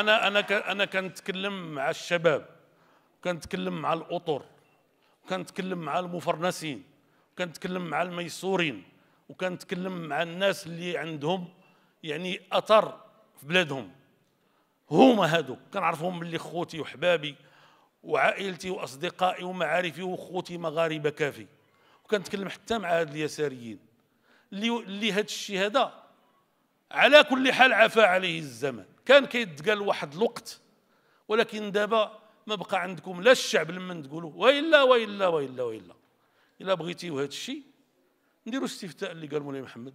انا انا انا كنتكلم مع الشباب وكنتكلم مع الاطر وكنتكلم مع المفرنسين وكنتكلم مع الميسورين وكنتكلم مع الناس اللي عندهم يعني اثر في بلادهم هما هادوك كنعرفهم اللي خوتي وحبابي وعائلتي واصدقائي ومعارفي وخوتي مغاربه كافي وكنتكلم حتى مع هاد اليساريين اللي اللي هاد الشيء هذا على كل حال عفى عليه الزمن كان كيتقال واحد الوقت ولكن دابا ما بقى عندكم لا الشعب لمن تقولوا والا والا والا والا الا بغيتيو هذا الشيء نديروا استفتاء اللي قال مولاي محمد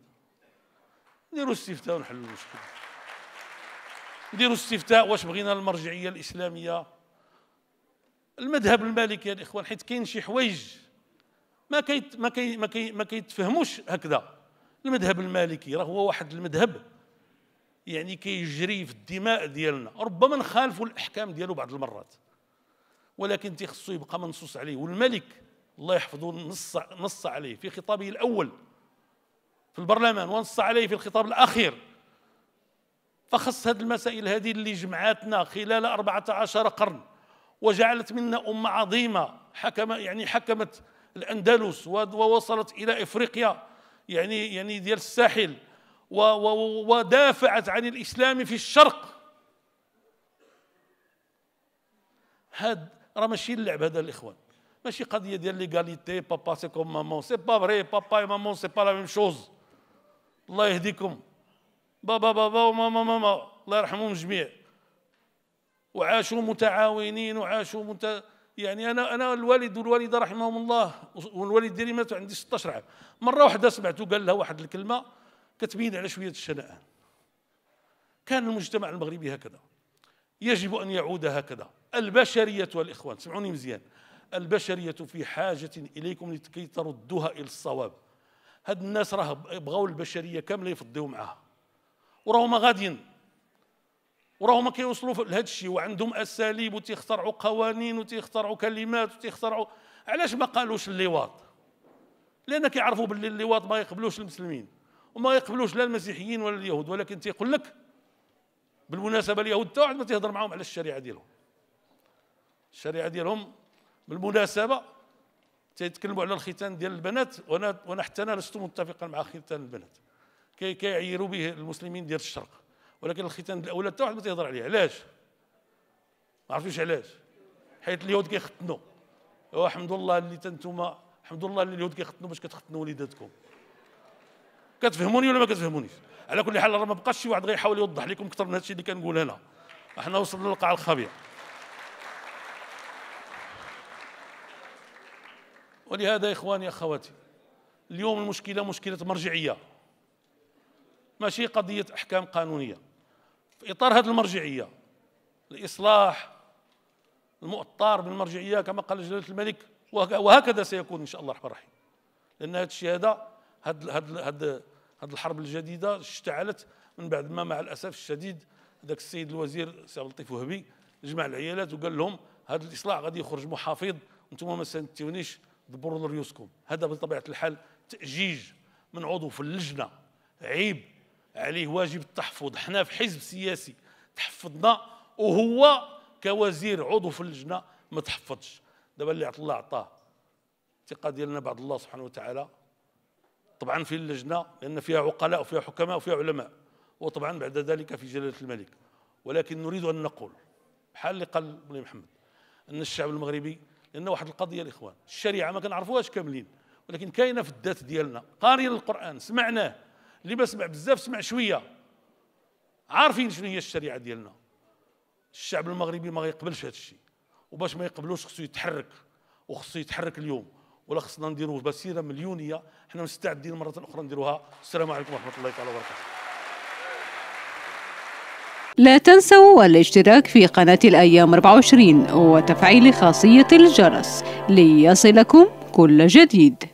نديروا استفتاء ونحلوا المشكل نديروا استفتاء واش بغينا المرجعيه الاسلاميه المذهب المالكي يا الاخوان حيت كاين شي حوايج ما كيت ما كي ما كي ما كيتفهموش هكذا المذهب المالكي راه هو واحد المذهب يعني كيجري في الدماء ديالنا ربما نخالفوا الاحكام ديالو بعض المرات ولكن تيخصو يبقى منصوص عليه والملك الله يحفظه نص نص عليه في خطابه الاول في البرلمان ونص عليه في الخطاب الاخير فخص هذه المسائل هذه اللي جمعاتنا خلال 14 قرن وجعلت منا أمة عظيمة حكم يعني حكمت الأندلس ووصلت إلى إفريقيا يعني يعني ديال الساحل ودافعت عن الإسلام في الشرق هاد راه ماشي اللعب هذا الإخوان ماشي قضية ديال ليغاليتي بابا سي كوم مامون سي با فري بابا اي مامون سي با لا ميم شوز الله يهديكم بابا بابا وماما ماما الله يرحمهم الجميع وعاشوا متعاونين وعاشوا مت... يعني انا انا الوالد والوالده رحمهم الله والوالد ديالي مات عندي 16 عام مره واحده سمعته قال لها واحد الكلمه كتبين على شوية الشناعة كان المجتمع المغربي هكذا يجب أن يعود هكذا البشرية والإخوان سمعوني مزيان البشرية في حاجة إليكم لكي تردوها إلى الصواب هاد الناس راه بغاو البشرية كاملة يفضيو معاها وراهو ما غاديين وراهو ما كيوصلوا لهذا الشيء وعندهم أساليب وتيخترعوا قوانين وتيخترعوا كلمات وتيخترعوا علاش ما قالوش اللواط لأن كيعرفوا باللي اللواط ما يقبلوش المسلمين وما يقبلوش لا المسيحيين ولا اليهود ولكن تيقول لك بالمناسبه اليهود حتى واحد ما تيهضر معاهم على الشريعه ديالهم الشريعه ديالهم بالمناسبه تيتكلموا على الختان ديال البنات وانا وانا حتى انا لست متفقا مع ختان البنات كي كيعيروا به المسلمين ديال الشرق ولكن الختان الاولاد حتى واحد ما تيهضر عليه علاش ما عرفتوش علاش حيت اليهود كيختنوا وحمد الله اللي تنتوما الحمد الله اللي اليهود كيختنوا باش كتختنوا وليداتكم كتفهموني ولا ما كتفهمونيش على كل حال راه ما بقاش شي واحد غيحاول يوضح لكم اكثر من هادشي اللي كنقول انا احنا وصلنا للقاع الخبيئه ولهذا يا اخواني اخواتي اليوم المشكله مشكله مرجعيه ماشي قضيه احكام قانونيه في اطار هذه المرجعيه الاصلاح المؤطر بالمرجعيه كما قال جلاله الملك وهكذا سيكون ان شاء الله الرحمن الرحيم لان هذا الشيء هذا هذا هذه الحرب الجديده اشتعلت من بعد ما مع الاسف الشديد ذاك السيد الوزير سي عبد اللطيف وهبي جمع العيالات وقال لهم هذا الاصلاح غادي يخرج محافظ وانتم ما سنتونيش دبروا لريوسكم هذا بطبيعه الحال تاجيج من عضو في اللجنه عيب عليه واجب التحفظ حنا في حزب سياسي تحفظنا وهو كوزير عضو في اللجنه ما تحفظش دابا اللي عطى الله عطاه الثقه ديالنا بعد الله سبحانه وتعالى طبعا في اللجنة لأن فيها عقلاء وفيها حكماء وفيها علماء وطبعا بعد ذلك في جلالة الملك ولكن نريد أن نقول بحال اللي قال بني محمد أن الشعب المغربي لأن واحد القضية الإخوان الشريعة ما كنعرفوهاش كاملين ولكن كاينة في الذات ديالنا قارئ القرآن سمعناه اللي ما سمع بزاف سمع شوية عارفين شنو هي الشريعة ديالنا الشعب المغربي ما يقبلش هذا الشيء وباش ما يقبلوش خصو يتحرك وخصو يتحرك اليوم ولا خصنا نديروا مسيره مليونيه حنا مستعدين مره اخرى نديروها السلام عليكم ورحمه الله تعالى وبركاته لا تنسوا الاشتراك في قناة الأيام 24 وتفعيل خاصية الجرس ليصلكم كل جديد